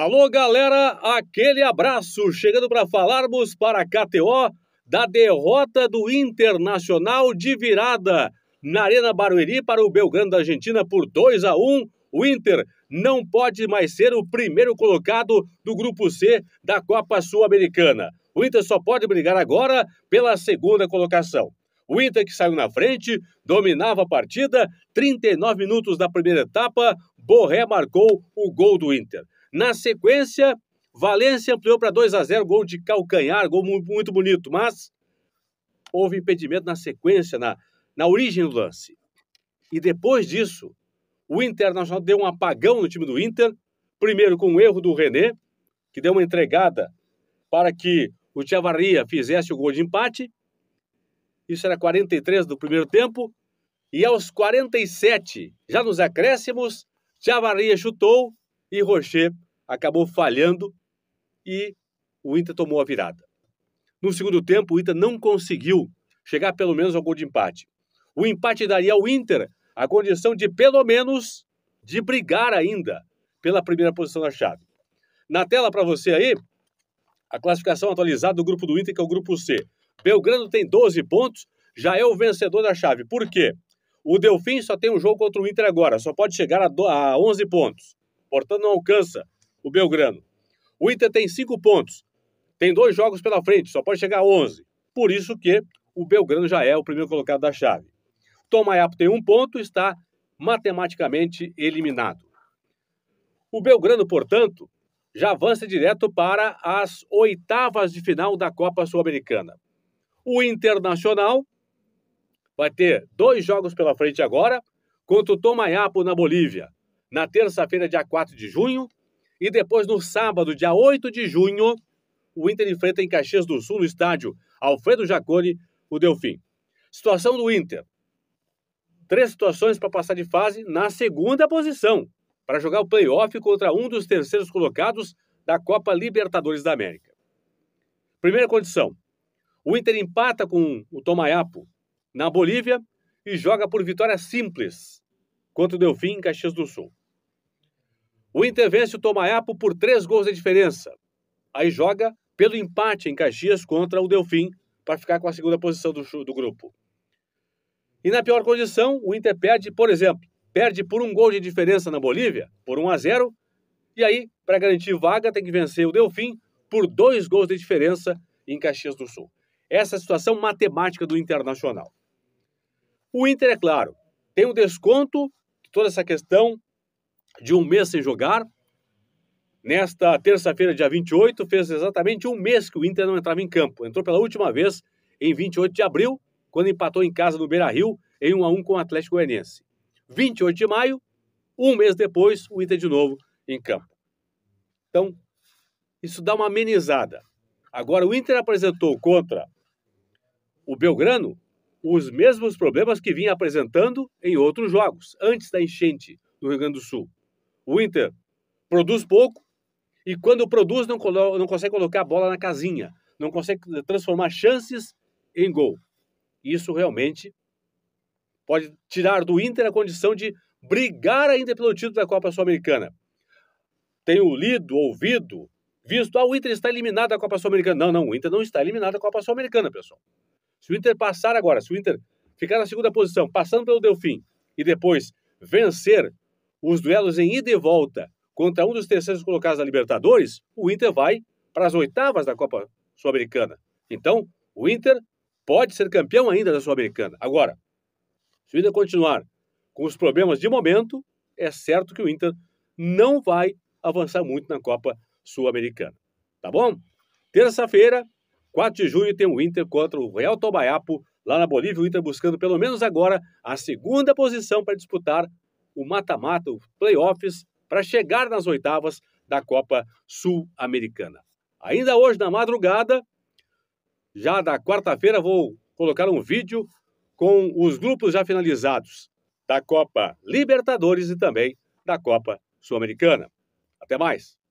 Alô, galera, aquele abraço. Chegando para falarmos para a KTO da derrota do Internacional de virada na Arena Barueri para o Belgrano da Argentina por 2 a 1. O Inter não pode mais ser o primeiro colocado do grupo C da Copa Sul-Americana. O Inter só pode brigar agora pela segunda colocação. O Inter que saiu na frente, dominava a partida, 39 minutos da primeira etapa, Borré marcou o gol do Inter. Na sequência, Valência ampliou para 2 a 0 gol de calcanhar, gol muito bonito, mas houve impedimento na sequência, na, na origem do lance. E depois disso, o Internacional deu um apagão no time do Inter, primeiro com o erro do René, que deu uma entregada para que o Chavarria fizesse o gol de empate. Isso era 43 do primeiro tempo. E aos 47, já nos acréscimos, Chavarria chutou e Rocher acabou falhando e o Inter tomou a virada. No segundo tempo, o Inter não conseguiu chegar pelo menos ao gol de empate. O empate daria ao Inter a condição de, pelo menos, de brigar ainda pela primeira posição da chave. Na tela para você aí, a classificação atualizada do grupo do Inter, que é o grupo C. Belgrano tem 12 pontos, já é o vencedor da chave. Por quê? O Delfim só tem um jogo contra o Inter agora, só pode chegar a, a 11 pontos portanto não alcança o Belgrano. O Inter tem cinco pontos, tem dois jogos pela frente, só pode chegar a 11. Por isso que o Belgrano já é o primeiro colocado da chave. Tomaiapo tem um ponto, está matematicamente eliminado. O Belgrano, portanto, já avança direto para as oitavas de final da Copa Sul-Americana. O Internacional vai ter dois jogos pela frente agora, contra o Tomaiapo na Bolívia na terça-feira, dia 4 de junho, e depois no sábado, dia 8 de junho, o Inter enfrenta em Caxias do Sul, no estádio Alfredo Jacone, o Delfim. Situação do Inter. Três situações para passar de fase na segunda posição, para jogar o playoff contra um dos terceiros colocados da Copa Libertadores da América. Primeira condição: o Inter empata com o Tomayapo na Bolívia e joga por vitória simples contra o Delfim em Caxias do Sul. O Inter vence o Tomaiapo por três gols de diferença. Aí joga pelo empate em Caxias contra o Delfim para ficar com a segunda posição do, do grupo. E na pior condição, o Inter perde, por exemplo, perde por um gol de diferença na Bolívia, por 1 a 0, e aí, para garantir vaga, tem que vencer o Delfim por dois gols de diferença em Caxias do Sul. Essa é a situação matemática do Internacional. O Inter, é claro, tem um desconto de toda essa questão de um mês sem jogar. Nesta terça-feira, dia 28, fez exatamente um mês que o Inter não entrava em campo. Entrou pela última vez em 28 de abril, quando empatou em casa no Beira-Rio em 1 a 1 com o Atlético Goianiense. 28 de maio, um mês depois, o Inter de novo em campo. Então, isso dá uma amenizada. Agora, o Inter apresentou contra o Belgrano os mesmos problemas que vinha apresentando em outros jogos, antes da enchente no Rio Grande do Sul. O Inter produz pouco e quando produz não, não consegue colocar a bola na casinha, não consegue transformar chances em gol. Isso realmente pode tirar do Inter a condição de brigar ainda pelo título da Copa Sul-Americana. Tenho lido, ouvido, visto, ah, o Inter está eliminado da Copa Sul-Americana. Não, não, o Inter não está eliminado da Copa Sul-Americana, pessoal. Se o Inter passar agora, se o Inter ficar na segunda posição, passando pelo Delfim e depois vencer os duelos em ida e volta contra um dos terceiros colocados da Libertadores, o Inter vai para as oitavas da Copa Sul-Americana. Então, o Inter pode ser campeão ainda da Sul-Americana. Agora, se o Inter continuar com os problemas de momento, é certo que o Inter não vai avançar muito na Copa Sul-Americana. Tá bom? Terça-feira, 4 de junho, tem o Inter contra o Real Tobayapo, lá na Bolívia. O Inter buscando, pelo menos agora, a segunda posição para disputar o mata-mata, os playoffs, para chegar nas oitavas da Copa Sul-Americana. Ainda hoje, na madrugada, já da quarta-feira, vou colocar um vídeo com os grupos já finalizados da Copa Libertadores e também da Copa Sul-Americana. Até mais!